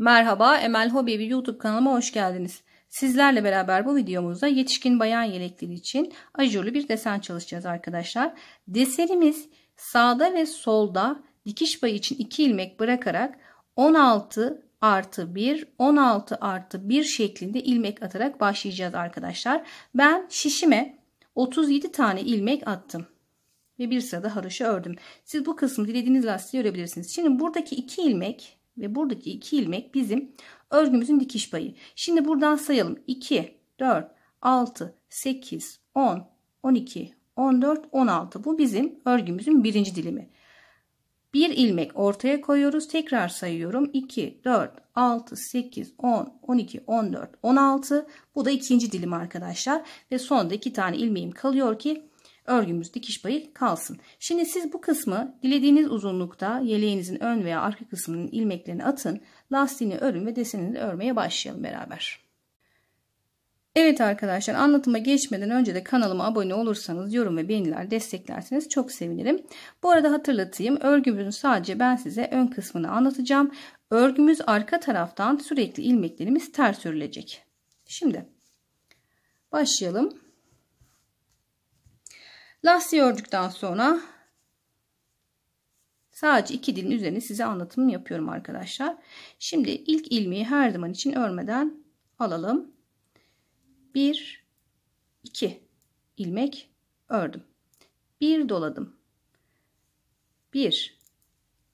Merhaba Emel Hobibi YouTube kanalıma hoş geldiniz. Sizlerle beraber bu videomuzda yetişkin bayan yelekleri için ajurlu bir desen çalışacağız arkadaşlar. Desenimiz sağda ve solda dikiş payı için 2 ilmek bırakarak 16 artı 1 16 artı 1 şeklinde ilmek atarak başlayacağız arkadaşlar. Ben şişime 37 tane ilmek attım ve bir sırada haroşa ördüm. Siz bu kısmı dilediğiniz lastiği örebilirsiniz. Şimdi buradaki 2 ilmek ve buradaki 2 ilmek bizim örgümüzün dikiş payı. Şimdi buradan sayalım. 2, 4, 6, 8, 10, 12, 14, 16. Bu bizim örgümüzün birinci dilimi. Bir ilmek ortaya koyuyoruz. Tekrar sayıyorum. 2, 4, 6, 8, 10, 12, 14, 16. Bu da ikinci dilim arkadaşlar. Ve sonunda iki tane ilmeğim kalıyor ki örgümüz dikiş payı kalsın. Şimdi siz bu kısmı dilediğiniz uzunlukta yeleğinizin ön veya arka kısmının ilmeklerini atın. Lastiğini örün ve desenini de örmeye başlayalım beraber. Evet arkadaşlar anlatıma geçmeden önce de kanalıma abone olursanız yorum ve beğeniler desteklerseniz çok sevinirim. Bu arada hatırlatayım örgümüzün sadece ben size ön kısmını anlatacağım. Örgümüz arka taraftan sürekli ilmeklerimiz ters örülecek. Şimdi başlayalım. Lastiği ördükten sonra sadece iki dilin üzerine size anlatımını yapıyorum arkadaşlar. Şimdi ilk ilmeği her zaman için örmeden alalım. 1 2 ilmek ördüm. 1 doladım. 1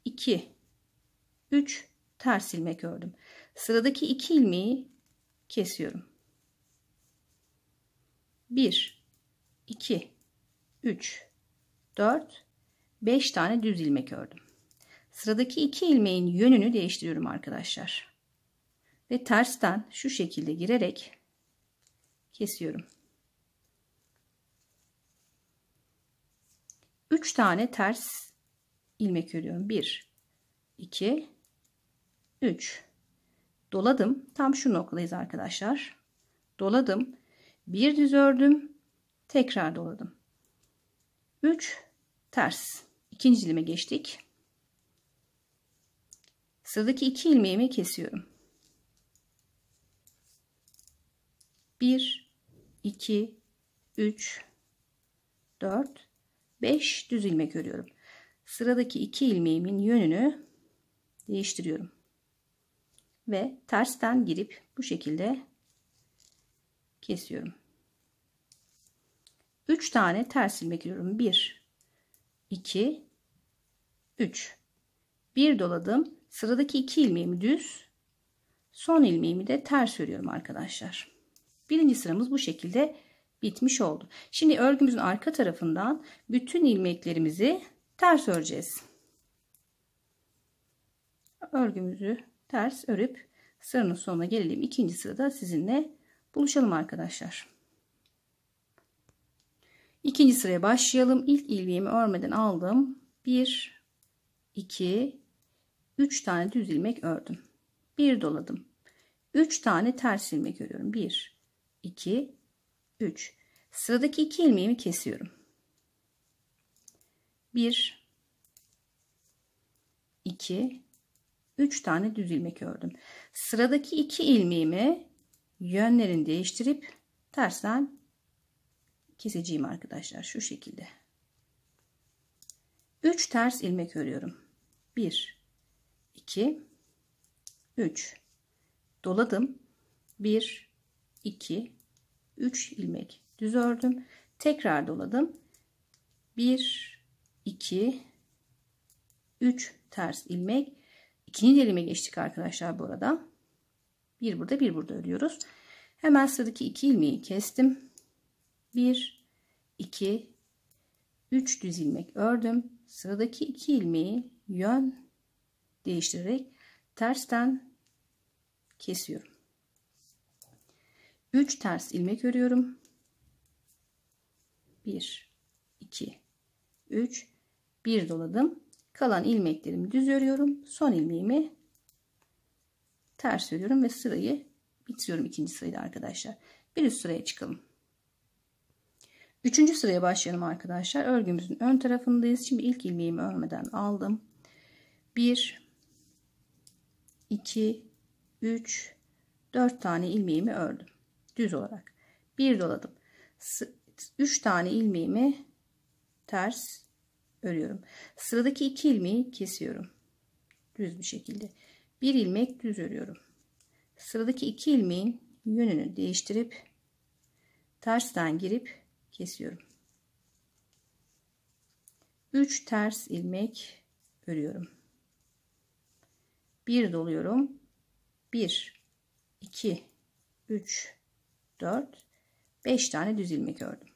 2 3 ters ilmek ördüm. Sıradaki iki ilmeği kesiyorum. 1 2 3, 4, 5 tane düz ilmek ördüm. Sıradaki iki ilmeğin yönünü değiştiriyorum arkadaşlar. Ve tersten şu şekilde girerek kesiyorum. 3 tane ters ilmek örüyorum. 1, 2, 3. Doladım. Tam şu noktadayız arkadaşlar. Doladım. Bir düz ördüm. Tekrar doladım. 3 ters. İkinci ilime geçtik. Sıradaki 2 ilmeğimi kesiyorum. 1 2 3 4 5 düz ilmek örüyorum. Sıradaki 2 ilmeğimin yönünü değiştiriyorum. Ve tersten girip bu şekilde kesiyorum. 3 tane ters ilmek örüyorum. 1, 2, 3. 1 doladım. Sıradaki 2 ilmeğimi düz, son ilmeğimi de ters örüyorum arkadaşlar. Birinci sıramız bu şekilde bitmiş oldu. Şimdi örgümüzün arka tarafından bütün ilmeklerimizi ters öreceğiz. Örgümüzü ters örüp sıranın sonuna gelelim. İkinci sırada sizinle buluşalım arkadaşlar. İkinci sıraya başlayalım. İlk ilmeğimi örmeden aldım. 1, 2, 3 tane düz ilmek ördüm. 1 doladım. 3 tane ters ilmek örüyorum. 1, 2, 3. Sıradaki iki ilmeğimi kesiyorum. 1, 2, 3 tane düz ilmek ördüm. Sıradaki iki ilmeğimi yönlerini değiştirip tersten keseceğim arkadaşlar şu şekilde. 3 ters ilmek örüyorum. 1 2 3 doladım. 1 2 3 ilmek düz ördüm. Tekrar doladım. 1 2 3 ters ilmek. İkinci elime geçtik arkadaşlar bu arada. Bir burada bir burada örüyoruz. Hemen sıradaki iki ilmeği kestim. 1 2 3 düz ilmek ördüm. Sıradaki 2 ilmeği yön değiştirerek tersten kesiyorum. 3 ters ilmek örüyorum. 1 2 3 1 doladım. Kalan ilmeklerimi düz örüyorum. Son ilmeğimi ters örüyorum ve sırayı bitiriyorum ikinci sırayla arkadaşlar. Bir üst sıraya çıkalım. Üçüncü sıraya başlayalım arkadaşlar. Örgümüzün ön tarafındayız. Şimdi ilk ilmeğimi örmeden aldım. 1 2 3 4 tane ilmeğimi ördüm. Düz olarak. 1 doladım. 3 tane ilmeğimi ters örüyorum. Sıradaki 2 ilmeği kesiyorum. Düz bir şekilde. 1 ilmek düz örüyorum. Sıradaki 2 ilmeğin yönünü değiştirip tersten girip kesiyorum. 3 ters ilmek örüyorum. 1 doluyorum. 1 2 3 4 5 tane düz ilmek ördüm.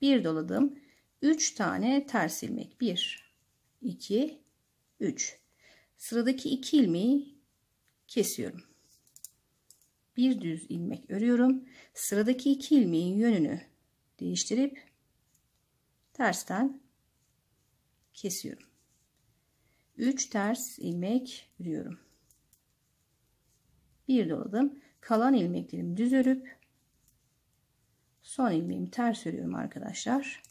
1 doladım. 3 tane ters ilmek. 1 2 3. Sıradaki 2 ilmeği kesiyorum. Bir düz ilmek örüyorum. Sıradaki 2 ilmeğin yönünü değiştirip tersten kesiyorum. 3 ters ilmek örüyorum. Bir doladım. Kalan ilmeklerimi düz örüp son ilmeğimi ters örüyorum arkadaşlar.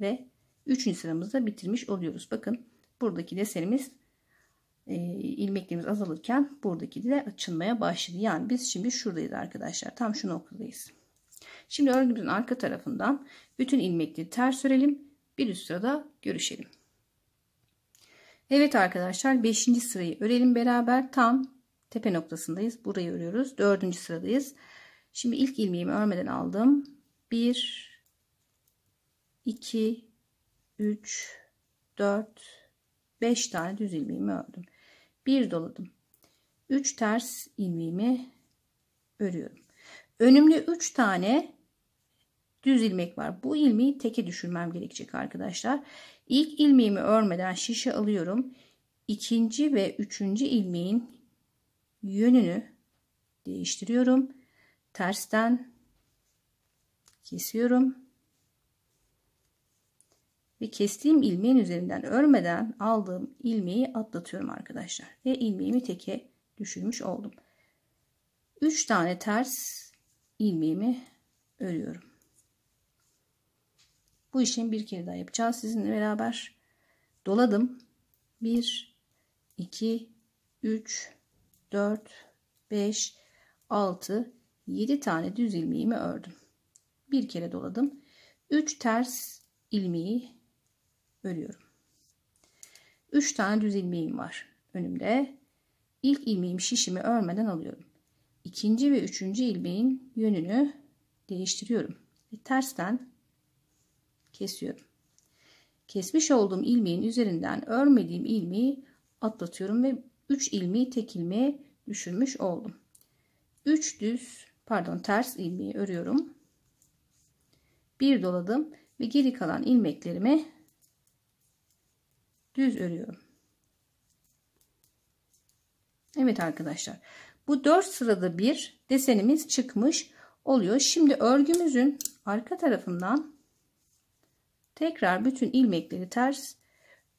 Ve 3. sıramızda bitirmiş oluyoruz. Bakın buradaki desenimiz e, ilmeklerimiz azalırken buradaki de açılmaya başladı. Yani biz şimdi şuradayız arkadaşlar. Tam şu noktadayız. Şimdi örgümüzün arka tarafından bütün ilmekleri ters örelim. Bir üst sırada görüşelim. Evet arkadaşlar 5. sırayı örelim beraber. Tam tepe noktasındayız. Burayı örüyoruz. 4. sıradayız. Şimdi ilk ilmeğimi örmeden aldım. 1 2 3 4 5 tane düz ilmeğimi ördüm. 1 doladım. 3 ters ilmeğimi örüyorum. Önümde 3 tane düz ilmek var. Bu ilmeği teke düşürmem gerekecek arkadaşlar. İlk ilmeğimi örmeden şişe alıyorum. İkinci ve üçüncü ilmeğin yönünü değiştiriyorum. Tersten kesiyorum. Ve kestiğim ilmeğin üzerinden örmeden aldığım ilmeği atlatıyorum arkadaşlar. Ve ilmeğimi teke düşürmüş oldum. 3 tane ters ilmeğimi örüyorum. Bu işlemi bir kere daha yapacağız. Sizinle beraber doladım. 1, 2, 3, 4, 5, 6, 7 tane düz ilmeğimi ördüm. Bir kere doladım. 3 ters ilmeği örüyorum. 3 tane düz ilmeğim var önümde. İlk ilmeğim şişimi örmeden alıyorum. İkinci ve üçüncü ilmeğin yönünü değiştiriyorum. Ve tersten kesiyorum. Kesmiş olduğum ilmeğin üzerinden örmediğim ilmeği atlatıyorum ve 3 ilmeği tek ilmeğe düşürmüş oldum. 3 düz pardon ters ilmeği örüyorum. Bir doladım ve geri kalan ilmeklerimi düz örüyorum. Evet arkadaşlar bu 4 sırada bir desenimiz çıkmış oluyor. Şimdi örgümüzün arka tarafından Tekrar bütün ilmekleri ters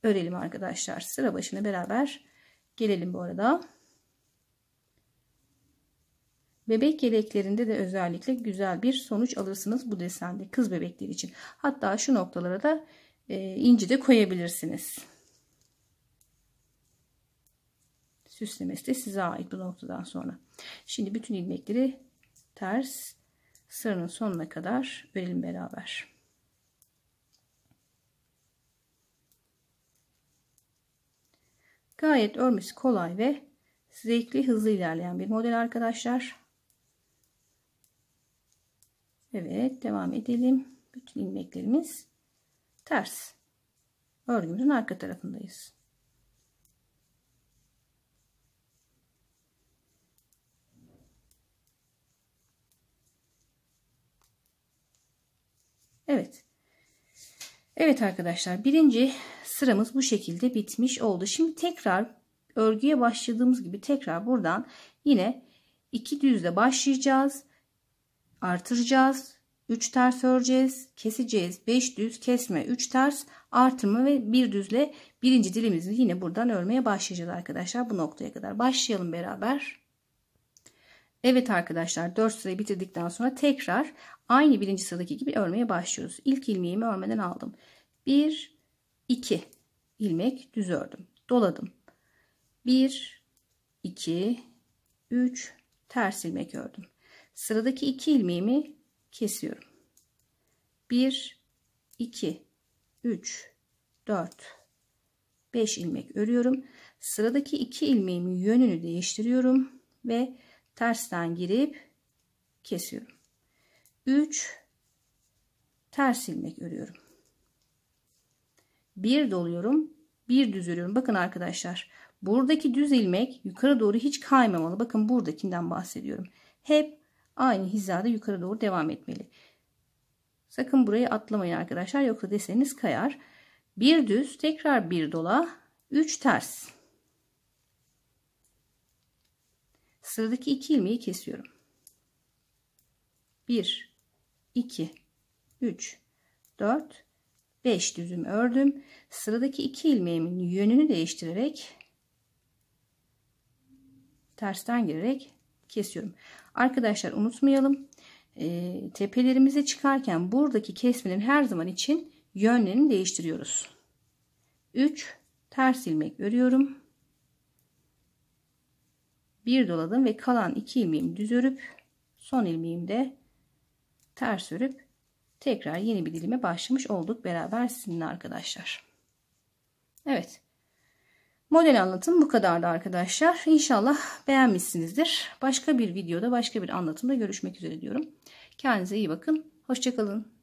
örelim arkadaşlar. Sıra başına beraber gelelim bu arada. Bebek yeleklerinde de özellikle güzel bir sonuç alırsınız bu desende kız bebekleri için. Hatta şu noktalara da e, inci de koyabilirsiniz. Süslemesi de size ait bu noktadan sonra. Şimdi bütün ilmekleri ters sıranın sonuna kadar örelim beraber. Gayet örmesi kolay ve zevkli hızlı ilerleyen bir model arkadaşlar. Evet devam edelim. Bütün ilmeklerimiz ters. Örgümüzün arka tarafındayız. Evet. Evet arkadaşlar birinci sıramız bu şekilde bitmiş oldu. Şimdi tekrar örgüye başladığımız gibi tekrar buradan yine iki düzle başlayacağız. Artıracağız. 3 ters öreceğiz. Keseceğiz. 5 düz kesme 3 ters artırma ve bir düzle birinci dilimizi yine buradan örmeye başlayacağız arkadaşlar. Bu noktaya kadar başlayalım beraber. Evet arkadaşlar 4 sırayı bitirdikten sonra tekrar aynı birinci sıradaki gibi örmeye başlıyoruz. İlk ilmeğimi örmeden aldım. 1, 2 ilmek düz ördüm. Doladım. 1, 2, 3 ters ilmek ördüm. Sıradaki 2 ilmeğimi kesiyorum. 1, 2, 3, 4, 5 ilmek örüyorum. Sıradaki 2 ilmeğimin yönünü değiştiriyorum ve tersten girip kesiyorum. 3 ters ilmek örüyorum. Bir doluyorum, bir düz örüyorum. Bakın arkadaşlar, buradaki düz ilmek yukarı doğru hiç kaymamalı. Bakın buradakinden bahsediyorum. Hep aynı hizada yukarı doğru devam etmeli. Sakın burayı atlamayın arkadaşlar yoksa deseniz kayar. Bir düz, tekrar bir dola, 3 ters. Sıradaki iki ilmeği kesiyorum. 1 2 3 4 5 düzüm ördüm. Sıradaki iki ilmeğimin yönünü değiştirerek tersten girerek kesiyorum. Arkadaşlar unutmayalım. E, tepelerimize çıkarken buradaki kesmenin her zaman için yönlerini değiştiriyoruz. 3 ters ilmek örüyorum bir doladım ve kalan iki ilmeğimi düz örüp son ilmeğimi de ters örüp tekrar yeni bir dilime başlamış olduk beraber sizinle arkadaşlar. Evet. Model anlatım bu kadardı arkadaşlar. İnşallah beğenmişsinizdir. Başka bir videoda başka bir anlatımda görüşmek üzere diyorum. Kendinize iyi bakın. Hoşçakalın.